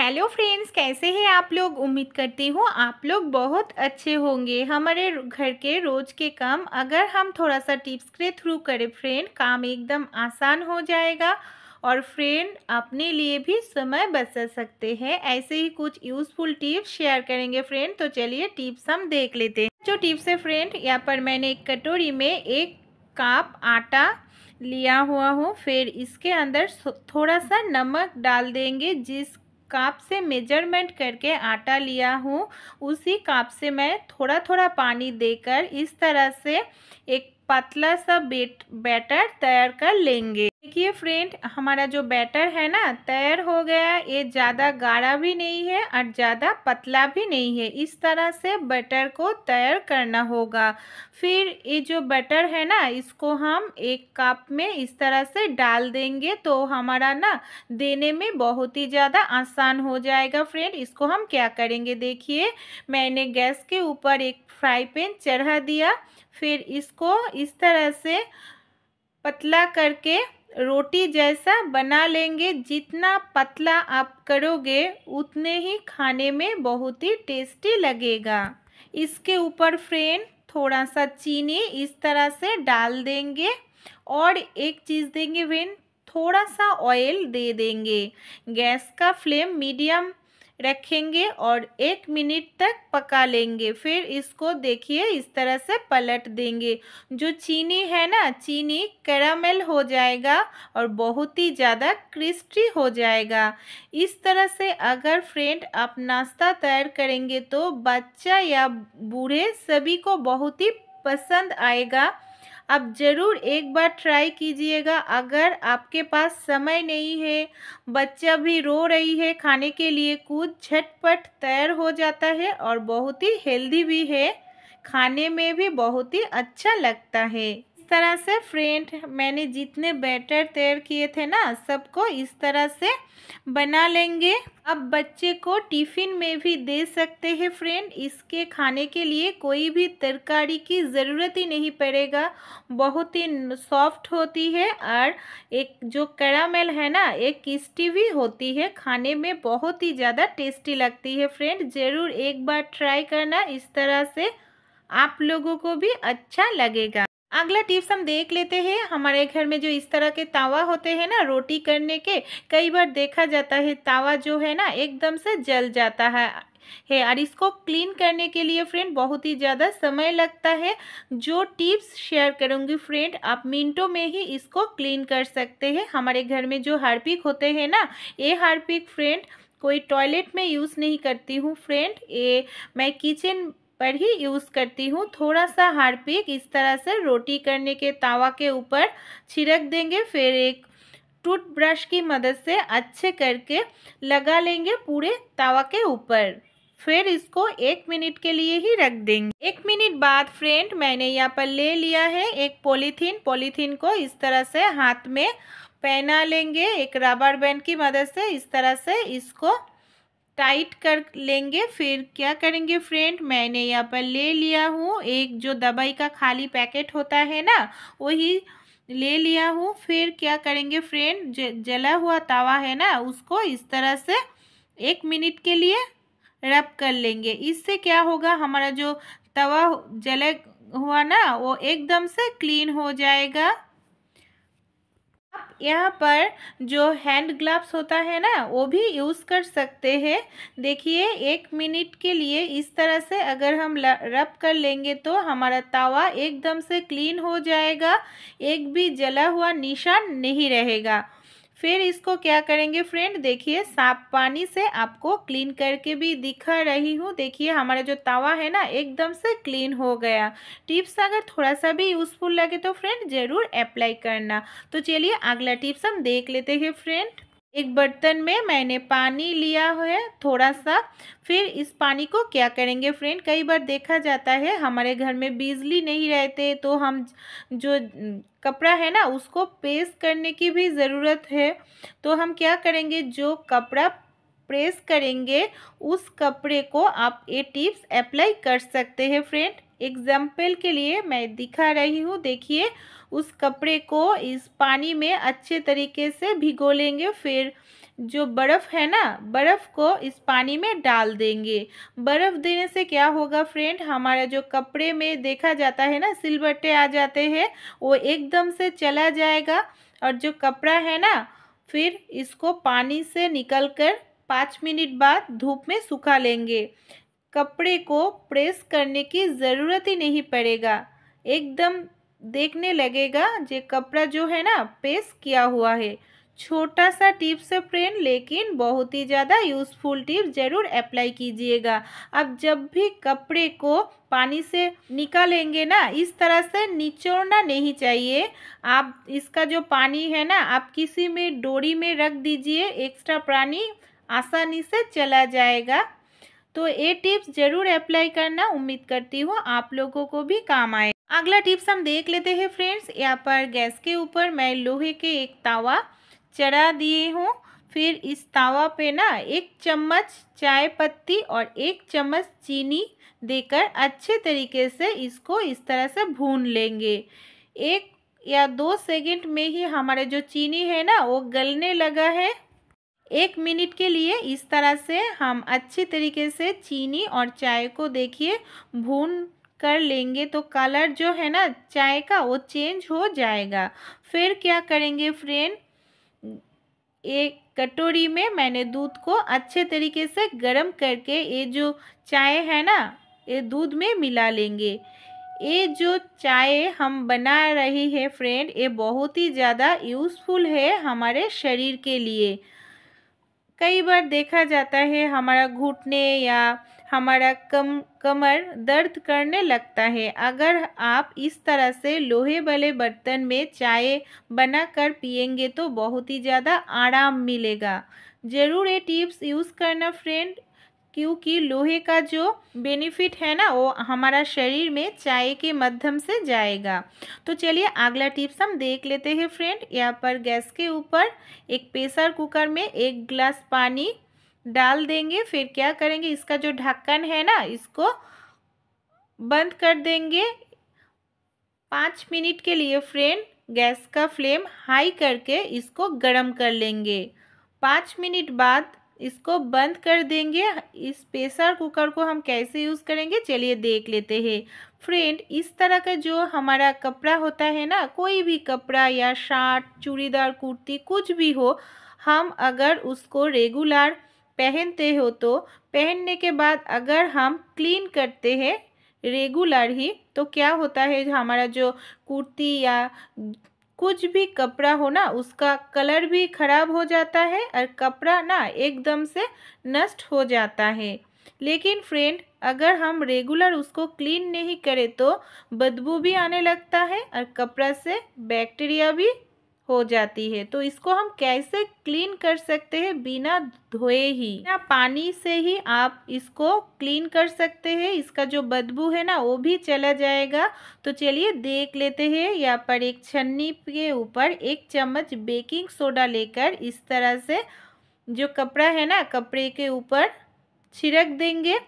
hello friends कैसे हैं आप लोग उम्मीद करती हूँ आप लोग बहुत अच्छे होंगे हमारे घर के रोज़ के काम अगर हम थोड़ा सा टिप्स के थ्रू करें फ्रेंड काम एकदम आसान हो जाएगा और फ्रेंड अपने लिए भी समय बचा सकते हैं ऐसे ही कुछ यूज़फुल टिप्स शेयर करेंगे फ्रेंड तो चलिए टिप्स हम देख लेते हैं जो टिप्स है फ्रेंड यहाँ पर मैंने एक कटोरी में एक कप आटा लिया हुआ हूँ फिर इसके अंदर थोड़ा सा नमक डाल देंगे जिस काप से मेजरमेंट करके आटा लिया हूँ उसी काप से मैं थोड़ा थोड़ा पानी देकर इस तरह से एक पतला सा बेट बैटर तैयार कर लेंगे देखिए फ्रेंड हमारा जो बैटर है ना तैयार हो गया ये ज़्यादा गाढ़ा भी नहीं है और ज़्यादा पतला भी नहीं है इस तरह से बैटर को तैयार करना होगा फिर ये जो बैटर है ना इसको हम एक कप में इस तरह से डाल देंगे तो हमारा ना देने में बहुत ही ज़्यादा आसान हो जाएगा फ्रेंड इसको हम क्या करेंगे देखिए मैंने गैस के ऊपर एक फ्राई पैन चढ़ा दिया फिर इसको इस तरह से पतला करके रोटी जैसा बना लेंगे जितना पतला आप करोगे उतने ही खाने में बहुत ही टेस्टी लगेगा इसके ऊपर फ्रेंड थोड़ा सा चीनी इस तरह से डाल देंगे और एक चीज़ देंगे फ्रेंड थोड़ा सा ऑयल दे देंगे गैस का फ्लेम मीडियम रखेंगे और एक मिनट तक पका लेंगे फिर इसको देखिए इस तरह से पलट देंगे जो चीनी है ना चीनी कैरामेल हो जाएगा और बहुत ही ज़्यादा क्रिस्पी हो जाएगा इस तरह से अगर फ्रेंड आप नाश्ता तैयार करेंगे तो बच्चा या बूढ़े सभी को बहुत ही पसंद आएगा आप ज़रूर एक बार ट्राई कीजिएगा अगर आपके पास समय नहीं है बच्चा भी रो रही है खाने के लिए कुछ झटपट तैयार हो जाता है और बहुत ही हेल्दी भी है खाने में भी बहुत ही अच्छा लगता है इस तरह से फ्रेंड मैंने जितने बैटर तैयार किए थे ना सबको इस तरह से बना लेंगे अब बच्चे को टिफ़िन में भी दे सकते हैं फ्रेंड इसके खाने के लिए कोई भी तरकारी की ज़रूरत ही नहीं पड़ेगा बहुत ही सॉफ्ट होती है और एक जो कैरामेल है ना एक किस्टी भी होती है खाने में बहुत ही ज़्यादा टेस्टी लगती है फ्रेंड ज़रूर एक बार ट्राई करना इस तरह से आप लोगों को भी अच्छा लगेगा अगला टिप्स हम देख लेते हैं हमारे घर में जो इस तरह के तावा होते हैं ना रोटी करने के कई बार देखा जाता है तावा जो है ना एकदम से जल जाता है है और इसको क्लीन करने के लिए फ्रेंड बहुत ही ज़्यादा समय लगता है जो टिप्स शेयर करूँगी फ्रेंड आप मिनटों में ही इसको क्लीन कर सकते हैं हमारे घर में जो हार्पिक होते हैं ना ये हार्पिक फ्रेंड कोई टॉयलेट में यूज़ नहीं करती हूँ फ्रेंड ये मैं किचन पर ही यूज़ करती हूँ थोड़ा सा हार्पिक इस तरह से रोटी करने के तावा के ऊपर छिड़क देंगे फिर एक टूथब्रश की मदद से अच्छे करके लगा लेंगे पूरे तावा के ऊपर फिर इसको एक मिनट के लिए ही रख देंगे एक मिनट बाद फ्रेंड मैंने यहाँ पर ले लिया है एक पॉलीथीन पॉलीथीन को इस तरह से हाथ में पहना लेंगे एक रबर बैंड की मदद से इस तरह से इसको टाइट कर लेंगे फिर क्या करेंगे फ्रेंड मैंने यहाँ पर ले लिया हूँ एक जो दवाई का खाली पैकेट होता है ना वही ले लिया हूँ फिर क्या करेंगे फ्रेंड जला हुआ तवा है ना उसको इस तरह से एक मिनट के लिए रब कर लेंगे इससे क्या होगा हमारा जो तवा जला हुआ ना वो एकदम से क्लीन हो जाएगा यहाँ पर जो हैंड ग्लव्स होता है ना वो भी यूज़ कर सकते हैं देखिए एक मिनट के लिए इस तरह से अगर हम रब कर लेंगे तो हमारा तावा एकदम से क्लीन हो जाएगा एक भी जला हुआ निशान नहीं रहेगा फिर इसको क्या करेंगे फ्रेंड देखिए साफ पानी से आपको क्लीन करके भी दिखा रही हूँ देखिए हमारा जो तवा है ना एकदम से क्लीन हो गया टिप्स अगर थोड़ा सा भी यूज़फुल लगे तो फ्रेंड ज़रूर अप्लाई करना तो चलिए अगला टिप्स हम देख लेते हैं फ्रेंड एक बर्तन में मैंने पानी लिया है थोड़ा सा फिर इस पानी को क्या करेंगे फ्रेंड कई बार देखा जाता है हमारे घर में बिजली नहीं रहते तो हम जो कपड़ा है ना उसको प्रेस करने की भी ज़रूरत है तो हम क्या करेंगे जो कपड़ा प्रेस करेंगे उस कपड़े को आप ये टिप्स अप्लाई कर सकते हैं फ्रेंड एग्जाम्पल के लिए मैं दिखा रही हूँ देखिए उस कपड़े को इस पानी में अच्छे तरीके से भिगो लेंगे फिर जो बर्फ़ है ना बर्फ़ को इस पानी में डाल देंगे बर्फ़ देने से क्या होगा फ्रेंड हमारा जो कपड़े में देखा जाता है ना सिलबट्टे आ जाते हैं वो एकदम से चला जाएगा और जो कपड़ा है ना फिर इसको पानी से निकल कर पाँच मिनट बाद धूप में सुखा लेंगे कपड़े को प्रेस करने की ज़रूरत ही नहीं पड़ेगा एकदम देखने लगेगा जो कपड़ा जो है ना प्रेस किया हुआ है छोटा सा टिप्स है फ्रेंड लेकिन बहुत ही ज़्यादा यूज़फुल टिप्स ज़रूर अप्लाई कीजिएगा अब जब भी कपड़े को पानी से निकालेंगे ना इस तरह से निचोड़ना नहीं चाहिए आप इसका जो पानी है ना आप किसी में डोरी में रख दीजिए एक्स्ट्रा पानी आसानी से चला जाएगा तो ये टिप्स जरूर अप्लाई करना उम्मीद करती हूँ आप लोगों को भी काम आए अगला टिप्स हम देख लेते हैं फ्रेंड्स यहाँ पर गैस के ऊपर मैं लोहे के एक तावा चढ़ा दिए हूँ फिर इस तावा पे ना एक चम्मच चाय पत्ती और एक चम्मच चीनी देकर अच्छे तरीके से इसको इस तरह से भून लेंगे एक या दो सेकंड में ही हमारे जो चीनी है ना वो गलने लगा है एक मिनट के लिए इस तरह से हम अच्छी तरीके से चीनी और चाय को देखिए भून कर लेंगे तो कलर जो है ना चाय का वो चेंज हो जाएगा फिर क्या करेंगे फ्रेंड एक कटोरी में मैंने दूध को अच्छे तरीके से गर्म करके ये जो चाय है ना ये दूध में मिला लेंगे ये जो चाय हम बना रहे हैं फ्रेंड ये बहुत ही ज़्यादा यूज़फुल है हमारे शरीर के लिए कई बार देखा जाता है हमारा घुटने या हमारा कम कमर दर्द करने लगता है अगर आप इस तरह से लोहे वाले बर्तन में चाय बनाकर पियेंगे तो बहुत ही ज़्यादा आराम मिलेगा ज़रूर ये टिप्स यूज़ करना फ्रेंड क्योंकि लोहे का जो बेनिफिट है ना वो हमारा शरीर में चाय के माध्यम से जाएगा तो चलिए अगला टिप्स हम देख लेते हैं फ्रेंड यहाँ पर गैस के ऊपर एक प्रेशर कुकर में एक ग्लास पानी डाल देंगे फिर क्या करेंगे इसका जो ढक्कन है ना इसको बंद कर देंगे पाँच मिनट के लिए फ्रेंड गैस का फ्लेम हाई करके इसको गर्म कर लेंगे पाँच मिनट बाद इसको बंद कर देंगे इस प्रेशर कुकर को हम कैसे यूज़ करेंगे चलिए देख लेते हैं फ्रेंड इस तरह का जो हमारा कपड़ा होता है ना कोई भी कपड़ा या शर्ट चूड़ीदार कुर्ती कुछ भी हो हम अगर उसको रेगुलर पहनते हो तो पहनने के बाद अगर हम क्लीन करते हैं रेगुलर ही तो क्या होता है हमारा जो कुर्ती या कुछ भी कपड़ा हो ना उसका कलर भी ख़राब हो जाता है और कपड़ा ना एकदम से नष्ट हो जाता है लेकिन फ्रेंड अगर हम रेगुलर उसको क्लीन नहीं करें तो बदबू भी आने लगता है और कपड़ा से बैक्टीरिया भी हो जाती है तो इसको हम कैसे क्लीन कर सकते हैं बिना धोए ही या पानी से ही आप इसको क्लीन कर सकते हैं इसका जो बदबू है ना वो भी चला जाएगा तो चलिए देख लेते हैं यहाँ पर एक छन्नी के ऊपर एक चम्मच बेकिंग सोडा लेकर इस तरह से जो कपड़ा है ना कपड़े के ऊपर छिड़क देंगे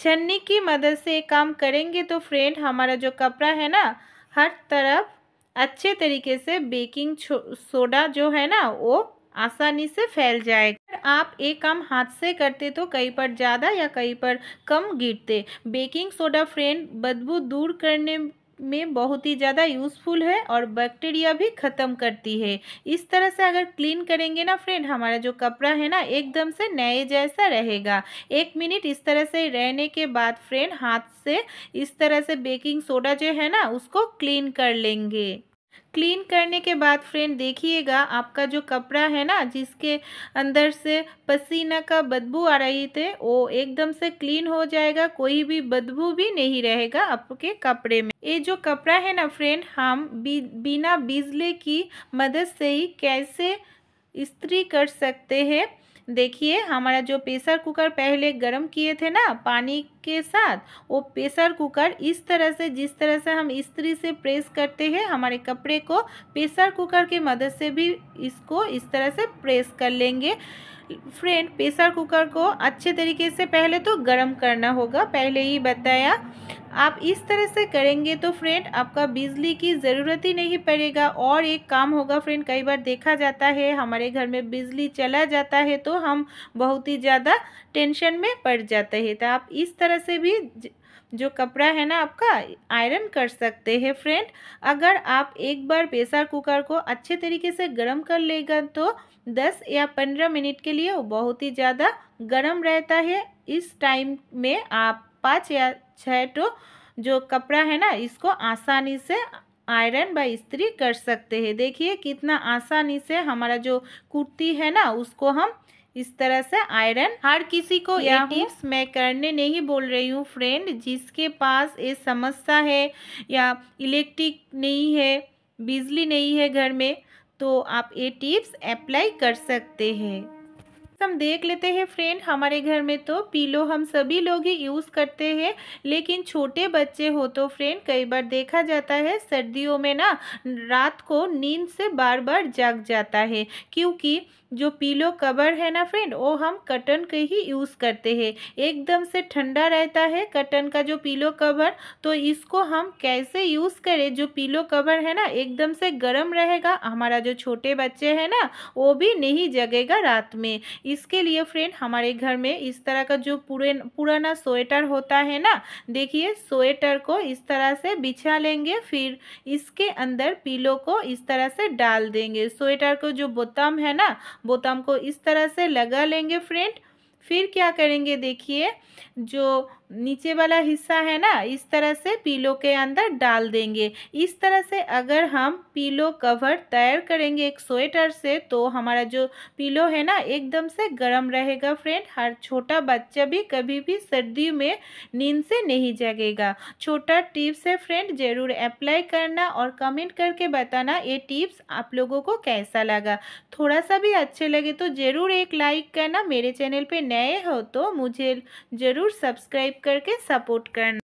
छन्नी की मदद से काम करेंगे तो फ्रेंड हमारा जो कपड़ा है ना हर तरफ अच्छे तरीके से बेकिंग सोडा जो है ना वो आसानी से फैल जाएगा अगर आप एक काम हाथ से करते तो कहीं पर ज़्यादा या कहीं पर कम गिरते बेकिंग सोडा फ्रेंड बदबू दूर करने में बहुत ही ज़्यादा यूज़फुल है और बैक्टीरिया भी ख़त्म करती है इस तरह से अगर क्लीन करेंगे ना फ्रेंड हमारा जो कपड़ा है ना एकदम से नए जैसा रहेगा एक मिनट इस तरह से रहने के बाद फ्रेंड हाथ से इस तरह से बेकिंग सोडा जो है ना उसको क्लीन कर लेंगे क्लीन करने के बाद फ्रेंड देखिएगा आपका जो कपड़ा है ना जिसके अंदर से पसीना का बदबू आ रही थे वो एकदम से क्लीन हो जाएगा कोई भी बदबू भी नहीं रहेगा आपके कपड़े में ये जो कपड़ा है ना फ्रेंड हम बी, बिना बिजले की मदद से ही कैसे इस्त्री कर सकते हैं देखिए हमारा जो प्रेशर कुकर पहले गर्म किए थे ना पानी के साथ वो प्रेशर कुकर इस तरह से जिस तरह से हम इस्त्री से प्रेस करते हैं हमारे कपड़े को प्रेशर कुकर के मदद से भी इसको इस तरह से प्रेस कर लेंगे फ्रेंड प्रेशर कुकर को अच्छे तरीके से पहले तो गर्म करना होगा पहले ही बताया आप इस तरह से करेंगे तो फ्रेंड आपका बिजली की ज़रूरत ही नहीं पड़ेगा और एक काम होगा फ्रेंड कई बार देखा जाता है हमारे घर में बिजली चला जाता है तो हम बहुत ही ज़्यादा टेंशन में पड़ जाते हैं तो आप इस तरह से भी जो कपड़ा है ना आपका आयरन कर सकते हैं फ्रेंड अगर आप एक बार प्रेशर कुकर को अच्छे तरीके से गर्म कर लेगा तो 10 या 15 मिनट के लिए वो बहुत ही ज़्यादा गर्म रहता है इस टाइम में आप पाँच या छः टो जो कपड़ा है ना इसको आसानी से आयरन व इस्त्री कर सकते हैं देखिए कितना आसानी से हमारा जो कुर्ती है ना उसको हम इस तरह से आयरन हर किसी को यह टिप्स मैं करने नहीं बोल रही हूँ फ्रेंड जिसके पास ये समस्या है या इलेक्ट्रिक नहीं है बिजली नहीं है घर में तो आप ये टिप्स अप्लाई कर सकते हैं हम देख लेते हैं फ्रेंड हमारे घर में तो पीलो हम सभी लोग ही यूज़ करते हैं लेकिन छोटे बच्चे हो तो फ्रेंड कई बार देखा जाता है सर्दियों में ना रात को नींद से बार बार जाग जाता है क्योंकि जो पीलो कवर है ना फ्रेंड वो हम कटन के ही यूज़ करते हैं एकदम से ठंडा रहता है कटन का जो पीलो कवर तो इसको हम कैसे यूज़ करें जो पीलो कवर है ना एकदम से गर्म रहेगा हमारा जो छोटे बच्चे हैं ना वो भी नहीं जगेगा रात में इसके लिए फ्रेंड हमारे घर में इस तरह का जो पूरे पुराना स्वेटर होता है ना देखिए स्वेटर को इस तरह से बिछा लेंगे फिर इसके अंदर पीलो को इस तरह से डाल देंगे स्वेटर को जो बोतम है ना बोतम को इस तरह से लगा लेंगे फ्रेंड फिर क्या करेंगे देखिए जो नीचे वाला हिस्सा है ना इस तरह से पीलो के अंदर डाल देंगे इस तरह से अगर हम पीलो कवर तैयार करेंगे एक स्वेटर से तो हमारा जो पीलो है ना एकदम से गर्म रहेगा फ्रेंड हर छोटा बच्चा भी कभी भी सर्दी में नींद से नहीं जगेगा छोटा टिप्स है फ्रेंड ज़रूर अप्लाई करना और कमेंट करके बताना ये टिप्स आप लोगों को कैसा लगा थोड़ा सा भी अच्छे लगे तो ज़रूर एक लाइक करना मेरे चैनल पर नए हो तो मुझे ज़रूर सब्सक्राइब करके सपोर्ट करना